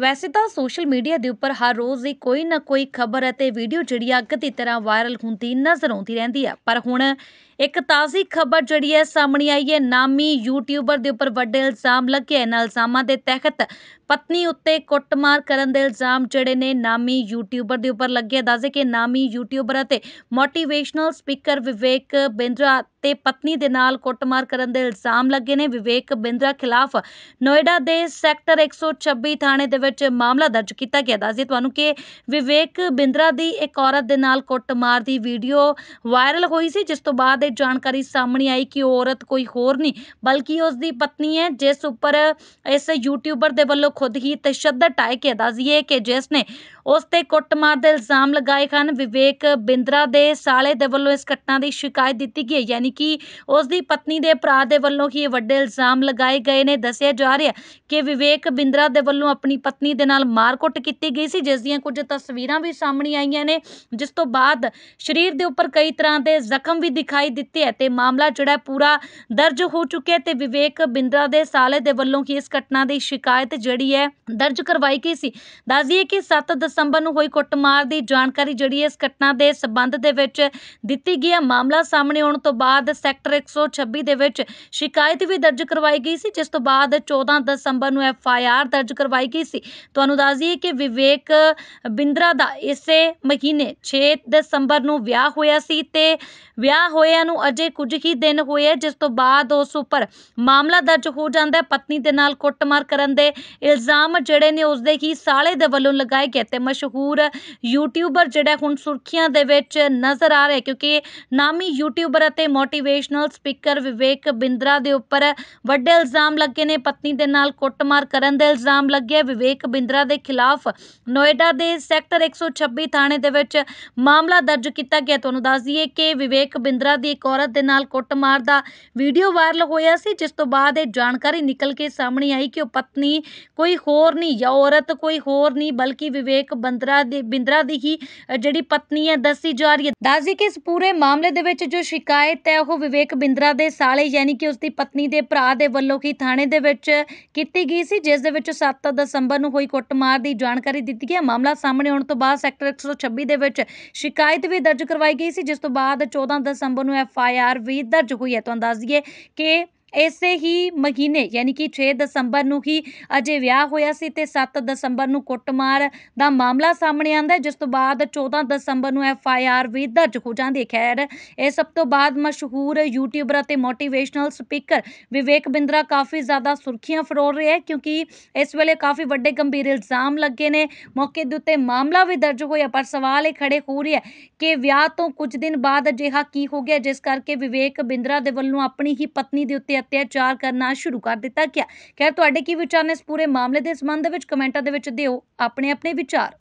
ਵੈਸੇ ਤਾਂ social media ਦੇ ਉੱਪਰ ਹਰ ਰੋਜ਼ ਹੀ ਕੋਈ ਨਾ ਕੋਈ ਖਬਰ ਅਤੇ ਵੀਡੀਓ ਜਿਹੜੀ ਅੱਗ ਦੀ ਤਰ੍ਹਾਂ ਵਾਇਰਲ ਹੁੰਦੀ ਨਜ਼ਰ ਆਉਂਦੀ ਰਹਿੰਦੀ ਆ ਪਰ ਹੁਣ ਇੱਕ ਤਾਜ਼ੀ ਖਬਰ ਜਿਹੜੀ ਹੈ ਸਾਹਮਣੇ ਆਈ ਹੈ ਨਾਮੀ ਯੂਟਿਊਬਰ ਦੇ ਉੱਪਰ ਵੱਡੇ ਇਲਜ਼ਾਮ ਲੱਗੇ ਹਨ ਇਲਜ਼ਾਮਾਂ ਦੇ ਤਹਿਤ ਪਤਨੀ ਉੱਤੇ ਕੁੱਟਮਾਰ ਕਰਨ ਦੇ ਇਲਜ਼ਾਮ ਜਿਹੜੇ ਨੇ ਨਾਮੀ ਯੂਟਿਊਬਰ ਦੇ ਉੱਪਰ ਲੱਗੇ ਦੱਸੇ ਕਿ ਨਾਮੀ ਯੂਟਿਊਬਰ ਅਤੇ ਮੋਟੀਵੇਸ਼ਨਲ ਸਪੀਕਰ ਵਿਵੇਕ ਬਿੰਦਰਾ ਤੇ ਪਤਨੀ ਦੇ ਨਾਲ ਕੁੱਟਮਾਰ ਕਰਨ ਦੇ ਇਲਜ਼ਾਮ ਲੱਗੇ ਨੇ ਵਿਵੇਕ ਬਿੰਦਰਾ ਖਿਲਾਫ ਨੋਇਡਾ ਦੇ ਸੈਕਟਰ 126 ਥਾਣੇ ਦੇ ਵਿੱਚ ਮਾਮਲਾ ਦਰਜ ਕੀਤਾ ਗਿਆ ਦੱਸਦੇ ਤੁਹਾਨੂੰ ਕਿ ਵਿਵੇਕ ਬਿੰਦਰਾ ਦੀ ਇੱਕ ਔਰਤ ਦੇ ਨਾਲ ਕੁੱਟਮਾਰ ਦੀ ਵੀਡੀਓ ਵਾਇਰਲ ਹੋਈ ਸੀ ਜਿਸ ਤੋਂ ਬਾਅਦ ਦੇ ਜਾਣਕਾਰੀ ਸਾਹਮਣੇ ਆਈ ਕਿ ਉਹ ਔਰਤ ਕੋਈ ਹੋਰ ਨਹੀਂ ਬਲਕਿ ਉਸ ਦੀ ਪਤਨੀ ਹੈ ਜਿਸ ਉੱਪਰ ਇਸ ਯੂਟਿਊਬਰ ਦੇ ਵੱਲੋਂ ਖੁਦ ਹੀ ਤਸ਼ੱਦਦ ਢਾਏ ਕੇ ਦੱਸ ਕਿ ਜਿਸ ਨੇ ਉਸ ਤੇ ਕੁੱਟਮਾਰ ਦੇ ਇਲਜ਼ਾਮ ਲਗਾਏ ਹਨ ਵਿਵੇਕ ਬਿੰਦਰਾ ਦੇ ਸਾਲੇ ਦੇ ਵੱਲੋਂ ਇਸ ਘਟਨਾ ਦੀ ਸ਼ਿਕਾਇਤ ਦਿੱਤੀ ਗਈ ਹੈ ਯਾਨੀ ਕਿ ਉਸ ਦੀ ਪਤਨੀ ਦੇ ਭਰਾ ਦੇ ਵੱਲੋਂ ਹੀ ਇਹ ਵੱਡੇ ਇਲਜ਼ਾਮ ਲਗਾਏ ਗਏ ਨੇ ਦੱਸਿਆ ਜਾ ਰਿਹਾ ਕਿ ਵਿਵੇਕ ਬਿੰਦਰਾ ਦੇ ਵੱਲੋਂ ਆਪਣੀ ਪਤਨੀ ਦੇ ਨਾਲ ਮਾਰਕੁੱਟ ਕੀਤੀ ਗਈ ਸੀ ਜਿਸ ਦੀਆਂ ਕੁਝ ਤਸਵੀਰਾਂ ਵੀ ਸਾਹਮਣੇ ਆਈਆਂ ਨੇ ਜਿਸ ਤੋਂ ਬਾਅਦ ਸਰੀਰ ਦੇ ਉੱਪਰ ਕਈ ਤਰ੍ਹਾਂ ਦੇ ਜ਼ਖਮ ਵੀ ਦਿਖਾਈ ਦਿੱਤੇ ਤੇ ਮਾਮਲਾ ਜਿਹੜਾ ਪੂਰਾ ਦਰਜ ਹੋ ਚੁੱਕਿਆ ਤੇ ਵਿਵੇਕ ਬਿੰਦਰਾ ਦੇ ਸਾਲੇ ਦੇ ਵੱਲੋਂ ਕੀ ਇਸ ਘਟਨਾ ਦੀ ਸ਼ਿਕਾਇਤ ਜਿਹੜੀ ਹੈ ਦਰਜ ਕਰਵਾਈ ਗਈ ਸੀ ਦੱਸ ਦਈਏ ਕਿ 7 ਦਸੰਬਰ ਨੂੰ ਹੋਈ ਕੁੱਟਮਾਰ ਦੀ ਜਾਣਕਾਰੀ ਜਿਹੜੀ ਇਸ ਘਟਨਾ ਦੇ ਸਬੰਧ ਦੇ ਵਿੱਚ ਦਿੱਤੀ ਗਈ ਹੈ ਮਾਮਲਾ ਸਾਹਮਣੇ ਆਉਣ ਤੋਂ ਬਾਅਦ ਸੈਕਟਰ 126 ਦੇ ਵਿੱਚ ਸ਼ਿਕਾਇਤ ਵੀ ਦਰਜ ਕਰਵਾਈ ਗਈ ਸੀ ਜਿਸ ਤੋਂ ਬਾਅਦ 14 ਦਸੰਬਰ ਨੂੰ ਐਫ ਆਈ ਆਰ ਦਰਜ ਕਰਵਾਈ ਗਈ ਸੀ ਤੁਹਾਨੂੰ ਦੱਸ ਦਈਏ ਕਿ ਵਿਵੇਕ ਬਿੰਦਰਾ ਦਾ ਇਸੇ ਮਹੀਨੇ 6 ਦਸੰਬਰ ਨੂੰ ਵਿਆਹ ਹੋਇਆ ਸੀ ਤੇ ਵਿਆਹ ਹੋਇਆ ਪੀੜਤਾ ਨੂੰ ਅਜੇ ਕੁਝ ਹੀ ਦਿਨ ਹੋਏ ਹੈ ਜਿਸ ਤੋਂ ਬਾਅਦ ਉਸ ਉੱਪਰ ਮਾਮਲਾ ਦਰਜ ਹੋ ਜਾਂਦਾ ਹੈ ਪਤਨੀ ਦੇ ਨਾਲ ਕੁੱਟਮਾਰ ਕਰਨ ਦੇ ਇਲਜ਼ਾਮ ਜਿਹੜੇ ਨੇ ਉਸ ਦੇ ਹੀ ਸਾਲੇ ਦੇ ਵੱਲੋਂ ਲਗਾਏ ਗਏ ਤੇ ਮਸ਼ਹੂਰ ਯੂਟਿਊਬਰ ਜਿਹੜਾ ਹੁਣ ਸੁਰਖੀਆਂ ਦੇ ਵਿੱਚ ਨਜ਼ਰ ਆ ਰਿਹਾ ਕਿਉਂਕਿ ਨਾਮੀ ਯੂਟਿਊਬਰ ਅਤੇ ਮੋਟੀਵੇਸ਼ਨਲ ਸਪੀਕਰ ਵਿਵੇਕ ਬਿੰਦਰਾ ਦੇ ਉੱਪਰ ਵੱਡੇ ਇਲਜ਼ਾਮ ਲੱਗੇ ਨੇ ਪਤਨੀ ਦੇ ਨਾਲ ਕੁੱਟਮਾਰ ਕਰਨ ਦੇ ਇਲਜ਼ਾਮ ਲੱਗੇ ਵਿਵੇਕ ਬਿੰਦਰਾ ਦੇ ਖਿਲਾਫ ਨੋਇਡਾ ਦੇ ਸੈਕਟਰ 126 ਥਾਣੇ ਦੇ ਵਿੱਚ ਮਾਮਲਾ ਦਰਜ ਕੀਤਾ ਗਿਆ ਤੁਹਾਨੂੰ ਦੱਸ ਦਈਏ ਕਿ ਵਿਵੇਕ ਬਿੰਦਰਾ ਦੀ ਇੱਕ ਔਰਤ ਦੇ ਨਾਲ ਕੁੱਟਮਾਰ ਦਾ ਵੀਡੀਓ ਵਾਇਰਲ ਹੋਇਆ ਸੀ ਜਿਸ ਤੋਂ ਬਾਅਦ ਇਹ ਜਾਣਕਾਰੀ ਨਿਕਲ ਕੇ ਸਾਹਮਣੇ ਆਈ ਕਿ ਉਹ ਪਤਨੀ ਕੋਈ ਹੋਰ ਨਹੀਂ ਜਾਂ ਔਰਤ ਕੋਈ ਹੋਰ ਨਹੀਂ ਬਲਕਿ ਵਿਵੇਕ ਬੰਦਰਾ ਦੀ ਬਿੰਦਰਾ ਦੀ ਹੀ ਜਿਹੜੀ ਪਤਨੀ ਹੈ ਦੱਸੀ ਜਾ ਰਹੀ ਹੈ ਦਾਜੀ ਕਿ ਇਸ ਪੂਰੇ ਮਾਮਲੇ ਦੇ ਵਿੱਚ ਜੋ ਸ਼ਿਕਾਇਤ ਹੈ ਉਹ ਵਿਵੇਕ ਬਿੰਦਰਾ ਦੇ ਸਾਲੇ ਯਾਨੀ ਕਿ ਉਸ ਦੀ ਪਤਨੀ ਦੇ ਭਰਾ ਦੇ ਵੱਲੋਂ ਹੀ ਥਾਣੇ ਦੇ ਵਿੱਚ ਕੀਤੀ ਗਈ ਸੀ ਜਿਸ ਦੇ ਵਿੱਚ 7 ਦਸੰਬਰ ਨੂੰ ਹੋਈ ਕੁੱਟਮਾਰ ਦੀ ਜਾਣਕਾਰੀ ਦਿੱਤੀ ਗਈ ਹੈ ਮਾਮਲਾ ਸਾਹਮਣੇ ਆਉਣ ਤੋਂ ਬਾਅਦ ਸੈਕਟਰ 126 ਦੇ ਵਿੱਚ ਸ਼ਿਕਾਇਤ ਵੀ ਦਰਜ ਕਰਵਾਈ ਗਈ ਸੀ ਜਿਸ ਤੋਂ ਬਾਅਦ 14 ਦਸੰਬਰ ਨੂੰ ਐਫ ਆਈ ਆਰ ਵੀ ਦਰਜ ਹੋਈ ਹੈ ਤੁਹਾਨੂੰ ਦੱਸ ਦਈਏ ਕਿ ਇਸੇ ਹੀ ਮਹੀਨੇ ਯਾਨੀ ਕਿ 6 ਦਸੰਬਰ ਨੂੰ ਹੀ ਅਜੇ ਵਿਆਹ ਹੋਇਆ ਸੀ ਤੇ 7 ਦਸੰਬਰ ਨੂੰ ਕੁੱਟਮਾਰ ਦਾ ਮਾਮਲਾ ਸਾਹਮਣੇ ਆਂਦਾ ਜਿਸ ਤੋਂ ਬਾਅਦ 14 ਦਸੰਬਰ ਨੂੰ ਐਫ ਆਈ ਆਰ ਵੀ ਦਰਜ ਹੋ ਜਾਂਦੀ ਹੈ ਖੈਰ ਇਹ ਸਭ ਤੋਂ ਬਾਅਦ ਮਸ਼ਹੂਰ ਯੂਟਿਊਬਰ ਅਤੇ ਮੋਟੀਵੇਸ਼ਨਲ ਸਪੀਕਰ ਵਿਵੇਕ ਬਿੰਦਰਾ ਕਾਫੀ ਜ਼ਿਆਦਾ ਸੁਰਖੀਆਂ ਫਰੋਲ ਰਿਹਾ ਕਿਉਂਕਿ ਇਸ ਵੇਲੇ ਕਾਫੀ ਵੱਡੇ ਗੰਭੀਰ ਇਲਜ਼ਾਮ ਲੱਗੇ ਨੇ ਮੌਕੇ ਦੇ ਉੱਤੇ ਮਾਮਲਾ ਵੀ ਦਰਜ ਹੋਇਆ ਪਰ ਸਵਾਲ ਇਹ ਖੜੇ ਹੋ ਰਿਹਾ ਕਿ ਵਿਆਹ ਤੋਂ ਕੁਝ ਦਿਨ ਬਾਅਦ ਅਜਿਹਾ ਕੀ ਹੋ ਗਿਆ ਜਿਸ ਕਰਕੇ ਵਿਵੇਕ ਬਿੰਦਰਾ ਦੇ ਵੱਲੋਂ ਆਪਣੀ ਹੀ ਪਤਨੀ ਦੇ ਉੱਤੇ ਅਤਿਆਚਾਰ ਕਰਨਾ ਸ਼ੁਰੂ ਕਰ ਦਿੱਤਾ ਗਿਆ ਖੈਰ ਤੁਹਾਡੇ ਕੀ ਵਿਚਾਰ ਨੇ ਇਸ ਪੂਰੇ ਮਾਮਲੇ ਦੇ ਸੰਬੰਧ ਵਿੱਚ ਕਮੈਂਟਾਂ ਦੇ ਵਿੱਚ ਦਿਓ ਆਪਣੇ ਆਪਣੇ ਵਿਚਾਰ